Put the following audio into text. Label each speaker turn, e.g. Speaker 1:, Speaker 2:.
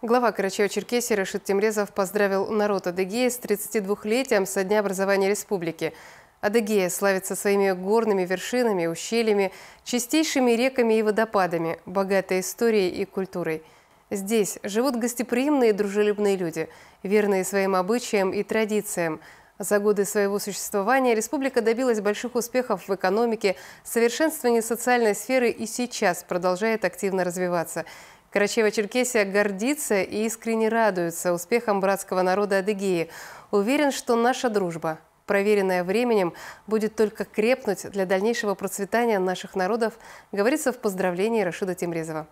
Speaker 1: Глава Карачаева-Черкесии Рашид Темрезов поздравил народ Адыгеи с 32-летием со дня образования республики. Адыгея славится своими горными вершинами, ущельями, чистейшими реками и водопадами, богатой историей и культурой. Здесь живут гостеприимные и дружелюбные люди, верные своим обычаям и традициям. За годы своего существования республика добилась больших успехов в экономике, совершенствовании социальной сферы и сейчас продолжает активно развиваться – Карачаево-Черкесия гордится и искренне радуется успехам братского народа Адыгеи. Уверен, что наша дружба, проверенная временем, будет только крепнуть для дальнейшего процветания наших народов, говорится в поздравлении Рашида Тимрезова.